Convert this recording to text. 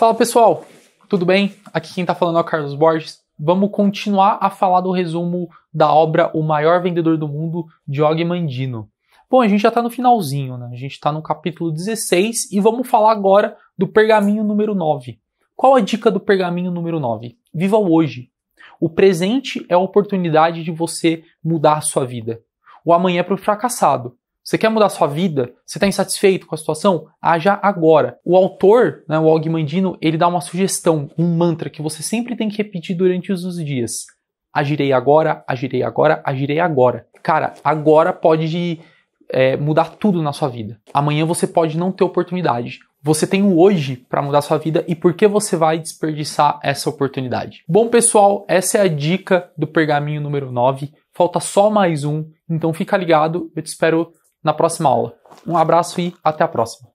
Fala pessoal, tudo bem? Aqui quem está falando é o Carlos Borges. Vamos continuar a falar do resumo da obra O Maior Vendedor do Mundo, de Og Mandino. Bom, a gente já está no finalzinho, né? A gente está no capítulo 16 e vamos falar agora do pergaminho número 9. Qual a dica do pergaminho número 9? Viva o hoje. O presente é a oportunidade de você mudar a sua vida. O amanhã é para o fracassado. Você quer mudar sua vida? Você está insatisfeito com a situação? Haja agora. O autor, né, o Mandino, ele dá uma sugestão, um mantra que você sempre tem que repetir durante os dias. Agirei agora, agirei agora, agirei agora. Cara, agora pode é, mudar tudo na sua vida. Amanhã você pode não ter oportunidade. Você tem o hoje para mudar sua vida e por que você vai desperdiçar essa oportunidade? Bom, pessoal, essa é a dica do pergaminho número 9. Falta só mais um, então fica ligado. Eu te espero na próxima aula. Um abraço e até a próxima.